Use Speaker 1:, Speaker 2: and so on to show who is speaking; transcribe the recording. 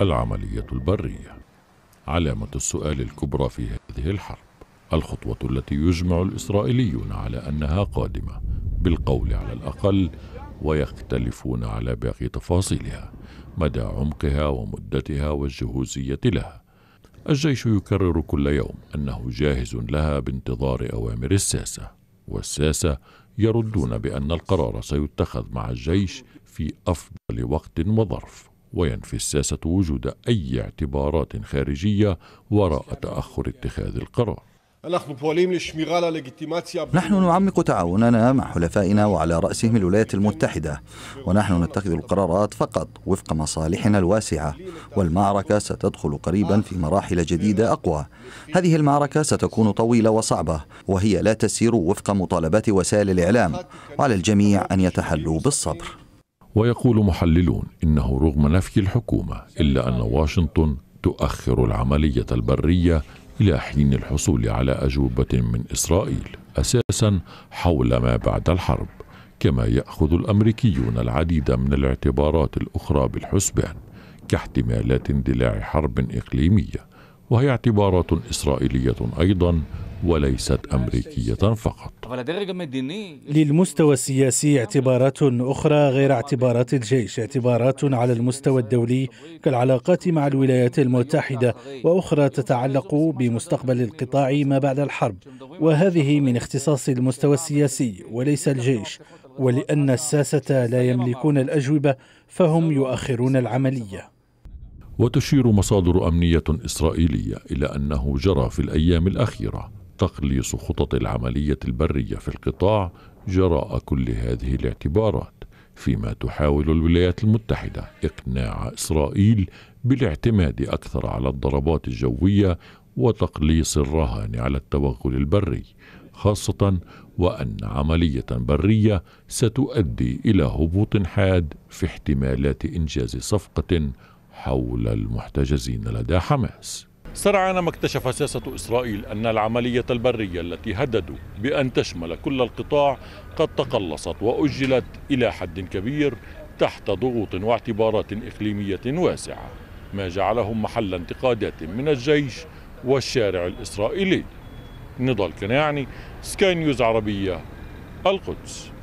Speaker 1: العملية البرية علامة السؤال الكبرى في هذه الحرب الخطوة التي يجمع الإسرائيليون على أنها قادمة بالقول على الأقل ويختلفون على باقي تفاصيلها مدى عمقها ومدتها والجهوزية لها الجيش يكرر كل يوم أنه جاهز لها بانتظار أوامر الساسة والساسة يردون بأن القرار سيتخذ مع الجيش في أفضل وقت وظرف وينفي الساسة وجود أي اعتبارات خارجية وراء تأخر اتخاذ القرار نحن نعمق تعاوننا مع حلفائنا وعلى
Speaker 2: رأسهم الولايات المتحدة ونحن نتخذ القرارات فقط وفق مصالحنا الواسعة والمعركة ستدخل قريبا في مراحل جديدة أقوى هذه المعركة ستكون طويلة وصعبة وهي لا تسير وفق مطالبات وسائل الإعلام وعلى الجميع أن يتحلوا بالصبر
Speaker 1: ويقول محللون انه رغم نفي الحكومه الا ان واشنطن تؤخر العمليه البريه الى حين الحصول على اجوبه من اسرائيل اساسا حول ما بعد الحرب كما ياخذ الامريكيون العديد من الاعتبارات الاخرى بالحسبان كاحتمالات اندلاع حرب اقليميه وهي اعتبارات إسرائيلية أيضا وليست أمريكية فقط
Speaker 3: للمستوى السياسي اعتبارات أخرى غير اعتبارات الجيش اعتبارات على المستوى الدولي كالعلاقات مع الولايات المتحدة وأخرى تتعلق بمستقبل القطاع ما بعد الحرب وهذه من اختصاص المستوى السياسي وليس الجيش ولأن الساسة لا يملكون الأجوبة فهم يؤخرون العملية
Speaker 1: وتشير مصادر امنيه اسرائيليه الى انه جرى في الايام الاخيره تقليص خطط العمليه البريه في القطاع جراء كل هذه الاعتبارات فيما تحاول الولايات المتحده اقناع اسرائيل بالاعتماد اكثر على الضربات الجويه وتقليص الرهان على التوغل البري خاصه وان عمليه بريه ستؤدي الى هبوط حاد في احتمالات انجاز صفقه حول المحتجزين لدى حماس سرعان ما اكتشف سياسة إسرائيل أن العملية البرية التي هددوا بأن تشمل كل القطاع قد تقلصت وأجلت إلى حد كبير تحت ضغوط واعتبارات إقليمية واسعة ما جعلهم محل انتقادات من الجيش والشارع الإسرائيلي نضال كناعني سكاي نيوز عربية القدس